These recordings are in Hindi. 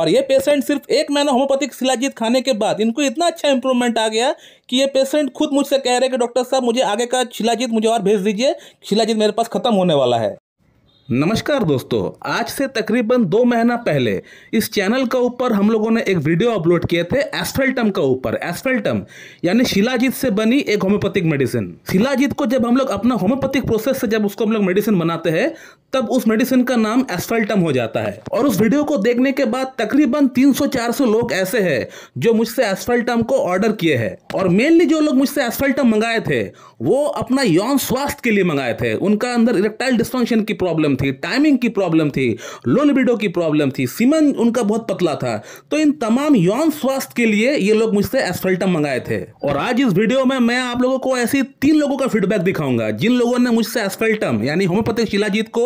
और ये पेशेंट सिर्फ एक महीना होम्योपैथिक शिलाजीत खाने के बाद इनको इतना अच्छा इंप्रूवमेंट आ गया कि ये पेशेंट खुद मुझसे कह रहे कि डॉक्टर साहब मुझे आगे का शिलाजीत मुझे और भेज दीजिए शिलाजीत मेरे पास खत्म होने वाला है नमस्कार दोस्तों आज से तकरीबन दो महीना पहले इस चैनल का ऊपर हम लोगों ने एक वीडियो अपलोड किए थे एस्फेल्टम का ऊपर एस्फेल्टम यानी शिलाजीत से बनी एक होम्योपैथिक मेडिसिन शिलाजीत को जब हम लोग अपना होम्योपैथिक प्रोसेस से जब उसको हम लोग मेडिसिन बनाते हैं तब उस मेडिसिन का नाम एस्फेल्टम हो जाता है और उस वीडियो को देखने के बाद तकरीबन तीन सौ लोग ऐसे है जो मुझसे एस्फेल्टम को ऑर्डर किए है और मेनली जो लोग मुझसे एस्फेल्टम मंगाए थे वो अपना यौन स्वास्थ्य के लिए मंगाए थे उनका अंदर इरेक्टाइल डिस्फंक्शन की प्रॉब्लम थी टाइमिंग की प्रॉब्लम थी लोनबिडो की प्रॉब्लम थी सीमन उनका बहुत पतला था तो इन तमाम यौन स्वास्थ्य के लिए ये लोग मुझसे एस्फल्टम मंगाए थे और आज इस वीडियो में मैं आप लोगों को ऐसी तीन लोगों का फीडबैक दिखाऊंगा जिन लोगों ने मुझसे एस्फल्टम यानी होम्योपैथिक शिलाजीत को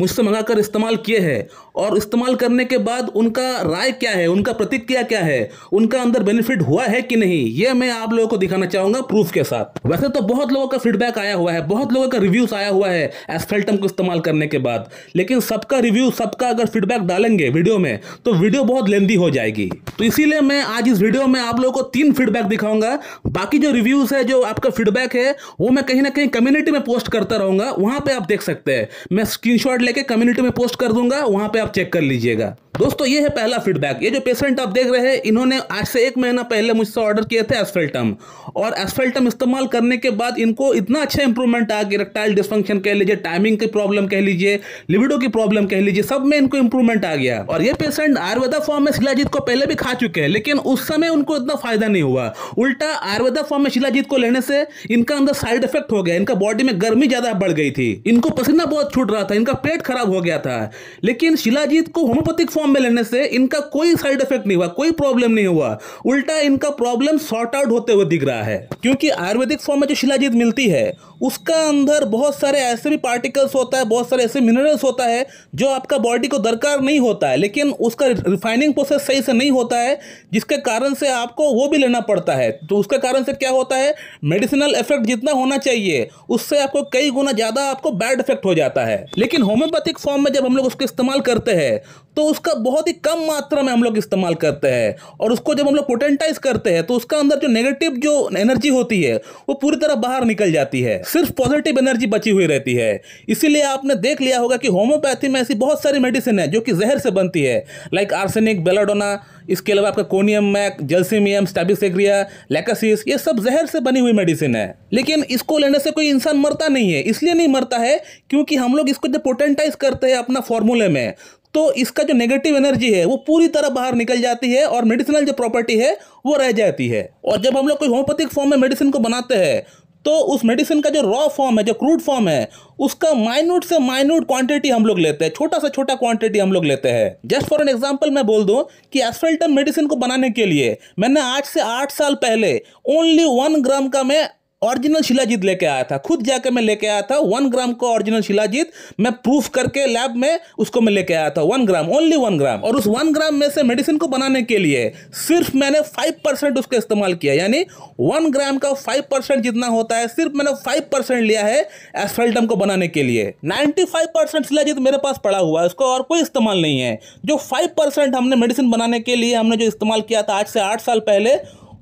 मुझसे मंगाकर इस्तेमाल किए हैं और इस्तेमाल करने के बाद उनका राय क्या है उनका प्रतिक्रिया क्या है उनका अंदर बेनिफिट हुआ है कि नहीं ये मैं आप लोगों को दिखाना चाहूंगा प्रूफ के साथ वैसे तो बहुत लोगों का फीडबैक आया हुआ है बहुत लोगों का रिव्यूज आया हुआ है एस्फेल्टम को इस्तेमाल करने के बाद बात लेकिन सबका रिव्यू सबका अगर फीडबैक डालेंगे वीडियो में तो वीडियो बहुत लेंदी हो जाएगी तो इसीलिए मैं आज इस वीडियो में आप लोगों को तीन फीडबैक दिखाऊंगा बाकी जो रिव्यूज़ है जो आपका फीडबैक है वो मैं कहीं ना कहीं कम्युनिटी में पोस्ट करता रहूंगा वहां पर आप देख सकते हैं मैं स्क्रीन लेके कम्युनिटी में पोस्ट कर दूंगा वहां पर आप चेक कर लीजिएगा दोस्तों ये है पहला फीडबैक ये जो पेशेंट आप देख रहे हैं इन्होंने आज से एक महीना पहले मुझसे ऑर्डर किए थे एस्फेल्टम और एस्फेल्टम इस्तेमाल करने के बाद इनको इतना अच्छा इंप्रूवमेंट आ गया रेक्टाइल डिस्फंक्शन कह लीजिए टाइमिंग की प्रॉब्लम कह लीजिए लिबिडो की प्रॉब्लम कह लीजिए सब में इनको इंप्रूवमेंट आ गया और ये पेशेंट आयुर्वेदा फॉर्म में शिलाजीत को पहले भी खा चुके हैं लेकिन उस समय उनको इतना फायदा नहीं हुआ उल्टा आयुर्वेदा फॉर्म में शिलाजीत को लेने से इनका अंदर साइड इफेक्ट हो गया इनका बॉडी में गर्मी ज्यादा बढ़ गई थी इनको पसीना बहुत छूट रहा था इनका पेट खराब हो गया था लेकिन शिलाजीत को होम्योपैथिक फॉर्म में लेने से इनका कोई साइड इफेक्ट नहीं हुआ कोई प्रॉब्लम नहीं हुआ उल्टा इनका प्रॉब्लम सॉर्ट आउट होते हुए दिख रहा है क्योंकि आयुर्वेदिक फॉर्म में जो शिलाजीत मिलती है उसका अंदर बहुत सारे ऐसे भी पार्टिकल्स होता है बहुत सारे ऐसे मिनरल्स होता है जो आपका बॉडी को दरकार नहीं होता है लेकिन उसका रिफाइनिंग प्रोसेस सही से नहीं होता है जिसके कारण से आपको वो भी लेना पड़ता है तो उसके कारण से क्या होता है मेडिसिनल इफेक्ट जितना होना चाहिए उससे आपको कई गुना ज़्यादा आपको बैड इफेक्ट हो जाता है लेकिन होम्योपैथिक फॉर्म में जब हम लोग उसको इस्तेमाल करते हैं तो उसका बहुत ही कम मात्रा में हम लोग इस्तेमाल करते हैं और उसको जब हम लोग पोटेंटाइज करते हैं तो उसका अंदर जो नेगेटिव जो एनर्जी होती है वो पूरी तरह बाहर निकल जाती है सिर्फ पॉजिटिव एनर्जी बची हुई रहती है इसीलिए आपने देख लिया होगा कि होम्योपैथी में ऐसी बहुत सारी मेडिसिन है जो कि जहर से बनती है लाइक आर्सेनिक बेलाडोना इसके अलावा आपका कोनियम मैक जलसीमियम स्टेबिसग्रिया लेकासिस ये सब जहर से बनी हुई मेडिसिन है लेकिन इसको लेने से कोई इंसान मरता नहीं है इसलिए नहीं मरता है क्योंकि हम लोग इसको जब पोटेंटाइज करते हैं अपना फॉर्मूले में तो इसका जो नेगेटिव एनर्जी है वो पूरी तरह बाहर निकल जाती है और मेडिसिनल जो प्रॉपर्टी है वो रह जाती है और जब हम लोग कोई होम्योपैथिक फॉर्म में मेडिसिन को बनाते हैं तो उस मेडिसिन का जो रॉ फॉर्म है जो क्रूड फॉर्म है उसका माइन्यूट से माइन्यूट क्वांटिटी हम लोग लेते हैं छोटा सा छोटा क्वांटिटी हम लोग लेते हैं जस्ट फॉर एन एग्जांपल मैं बोल दूं कि एस्फेल्टम मेडिसिन को बनाने के लिए मैंने आज से आठ साल पहले ओनली वन ग्राम का मैं ऑरिजिनल शिलाजीत लेके आया था खुद जाके मैं लेके आया था वन ग्राम का ऑरिजिनल शिलाजीत मैं प्रूफ करके लैब में उसको मैं लेके आया था one gram only one gram और उस वन ग्राम में से मेडिसिन को बनाने के लिए सिर्फ मैंने फाइव परसेंट उसका इस्तेमाल किया यानी वन ग्राम का फाइव परसेंट जितना होता है सिर्फ मैंने फाइव परसेंट लिया है एसफेल्टम को बनाने के लिए नाइन्टी फाइव परसेंट शिलाजीत मेरे पास पड़ा हुआ है उसको और कोई इस्तेमाल नहीं है जो फाइव परसेंट हमने मेडिसिन बनाने के लिए हमने जो इस्तेमाल किया था आज से आठ साल पहले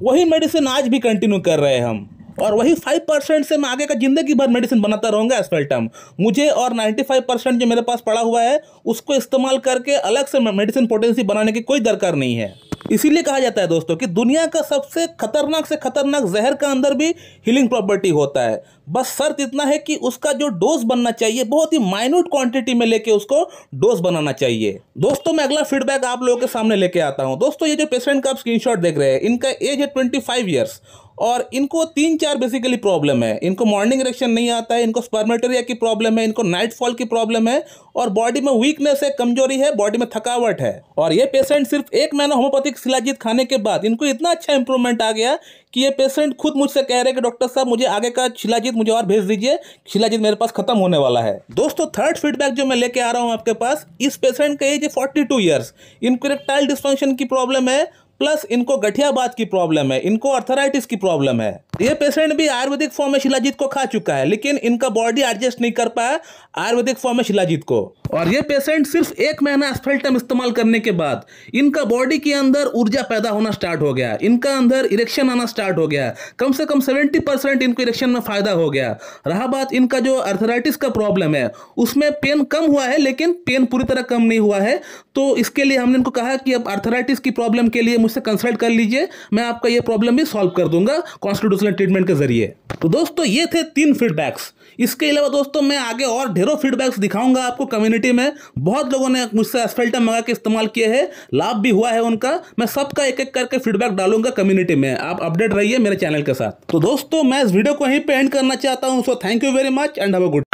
वही मेडिसिन आज भी कंटिन्यू कर रहे हैं हम और वही फाइव परसेंट से मैं आगे का जिंदगी भर मेडिसिन बनाता रहूंगा एस्पेल्टम मुझे और नाइन्टी फाइव परसेंट जो मेरे पास पड़ा हुआ है उसको इस्तेमाल करके अलग से मेडिसिन पोटेंसी बनाने की कोई दरकार नहीं है इसीलिए कहा जाता है दोस्तों कि दुनिया का सबसे खतरनाक से खतरनाक जहर का अंदर भी हीलिंग प्रॉपर्टी होता है बस शर्त इतना है कि उसका जो डोज बनना चाहिए बहुत ही माइन्यूट क्वांटिटी में लेके उसको डोज बनाना चाहिए दोस्तों मैं अगला फीडबैक आप लोगों के सामने लेके आता हूँ दोस्तों ये जो पेशेंट का आप स्क्रीनशॉट देख रहे हैं इनका एज है ट्वेंटी फाइव ईयर्स और इनको तीन चार बेसिकली प्रॉब्लम है इनको मॉर्निंग इरेक्शन नहीं आता है इनको स्पर्मेटेरिया की प्रॉब्लम है इनको नाइट फॉल की प्रॉब्लम है और बॉडी में वीकनेस है कमजोरी है बॉडी में थकावट है और ये पेशेंट सिर्फ एक महीना होम्योपैथिक एक शिलाजीत खाने के बाद इनको इतना अच्छा इंप्रूवमेंट आ गया कि ये पेशेंट खुद मुझसे कह रहे हैं कि डॉक्टर साहब मुझे आगे का शिलाजीत मुझे और भेज दीजिए शिलाजीत मेरे पास खत्म होने वाला है दोस्तों थर्ड फीडबैक जो मैं लेके आ रहा हूँ आपके पास इस पेशेंट का एज है फोर्टी टू ईयर्स इनको रेक्टाइल डिस्फंक्शन की प्रॉब्लम है प्लस इनको गठिया बात की प्रॉब्लम है इनको अर्थराइटिस की प्रॉब्लम है ये पेशेंट भी आयुर्वेदिक फॉर्म में शिलाजीत को खा चुका है लेकिन इनका बॉडी एडजस्ट नहीं कर पाया आयुर्वेदिक फॉर्म में शिलाजीत को और ये पेशेंट सिर्फ एक महीना एस्फेल्टम इस्तेमाल करने के बाद इनका बॉडी के अंदर ऊर्जा पैदा होना स्टार्ट हो गया इनका अंदर इरेक्शन आना स्टार्ट हो गया कम से कम सेवेंटी परसेंट इनको इरेक्शन में फायदा हो गया रहा बात इनका जो अर्थराइटिस का प्रॉब्लम है उसमें पेन कम हुआ है लेकिन पेन पूरी तरह कम नहीं हुआ है तो इसके लिए हमने इनको कहा कि अब अर्थराइटिस की प्रॉब्लम के लिए मुझसे कंसल्ट कर लीजिए मैं आपका यह प्रॉब्लम भी सॉल्व कर दूंगा कॉन्स्टिट्यूशनल मेडिकेशन ट्रीटमेंट के जरिए तो दोस्तों ये थे तीन फीडबैक्स इसके अलावा दोस्तों मैं आगे और ढेरों फीडबैक्स दिखाऊंगा आपको कम्युनिटी में बहुत लोगों ने मुझसे एस्फेल्टम मंगा के इस्तेमाल किए हैं लाभ भी हुआ है उनका मैं सबका एक एक करके फीडबैक डालूंगा कम्युनिटी में आप अपडेट रहिए मेरे चैनल के साथ तो दोस्तों मैं इस वीडियो को यहीं पे एंड करना चाहता हूँ so thank you very much and have a good